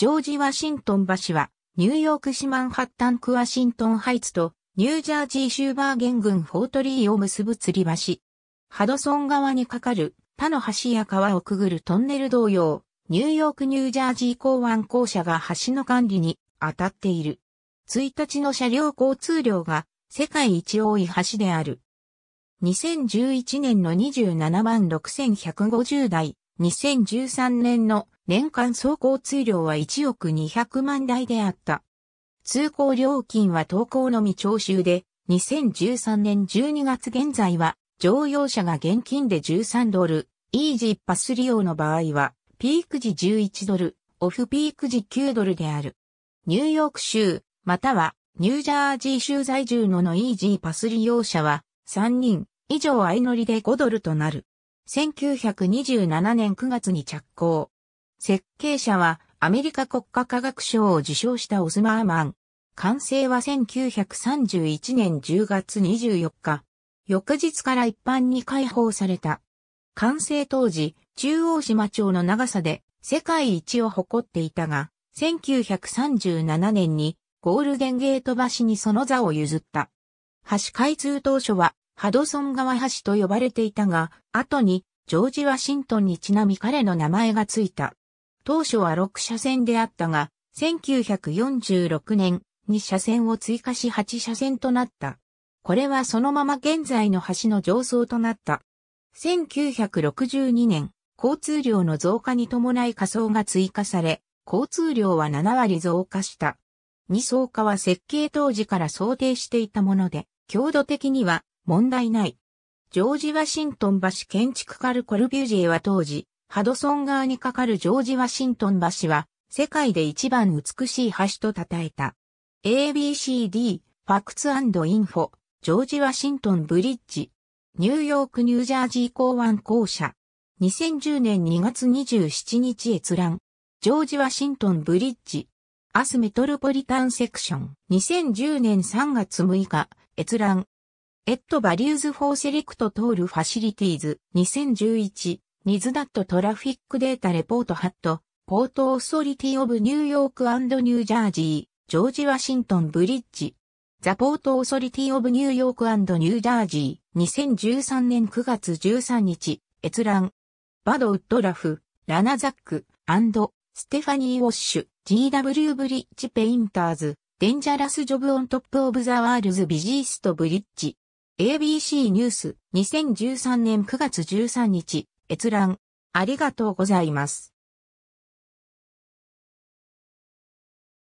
ジョージ・ワシントン橋は、ニューヨーク市マンハッタンクワシントンハイツと、ニュージャージーシューバーゲン郡フォートリーを結ぶ吊り橋。ハドソン川に架かる他の橋や川をくぐるトンネル同様、ニューヨーク・ニュージャージー港湾公社が橋の管理に当たっている。1日の車両交通量が世界一多い橋である。2011年の27万6150台、2013年の年間総交通量は1億200万台であった。通行料金は投稿のみ徴収で、2013年12月現在は、乗用車が現金で13ドル、イージーパス利用の場合は、ピーク時11ドル、オフピーク時9ドルである。ニューヨーク州、またはニュージャージー州在住ののイージーパス利用者は、3人以上相乗りで5ドルとなる。1927年9月に着工。設計者はアメリカ国家科学賞を受賞したオズマーマン。完成は1931年10月24日。翌日から一般に開放された。完成当時、中央島町の長さで世界一を誇っていたが、1937年にゴールデンゲート橋にその座を譲った。橋開通当初はハドソン川橋と呼ばれていたが、後にジョージ・ワシントンにちなみ彼の名前がついた。当初は6車線であったが、1946年に車線を追加し8車線となった。これはそのまま現在の橋の上層となった。1962年、交通量の増加に伴い仮想が追加され、交通量は7割増加した。2層化は設計当時から想定していたもので、強度的には問題ない。ジョージ・ワシントン橋建築カル・コルビュジェは当時、ハドソン川に架かるジョージ・ワシントン橋は、世界で一番美しい橋と称えた。ABCD、ファクツインフォ、ジョージ・ワシントン・ブリッジ、ニューヨーク・ニュージャージー港湾公社、2010年2月27日閲覧、ジョージ・ワシントン・ブリッジ、アスメトロポリタンセクション、2010年3月6日、閲覧、エット・バリューズ・フォー・セレクト・トール・ファシリティーズ、2011、ニズダットトラフィックデータレポートハット、ポートオーソリティオブニューヨークニュージャージー、ジョージ・ワシントン・ブリッジ。ザ・ポートオーソリティオブニューヨークニュージャージー、2013年9月13日、閲覧。バド・ウッドラフ、ラナ・ザック、ステファニー・ウォッシュ、GW ブリッジ・ペインターズ、デンジャラス・ジョブ・オントップ・オブ・ザ・ワールズ・ビジースト・ブリッジ。ABC ニュース、2013年9月13日、閲覧、ありがとうございます。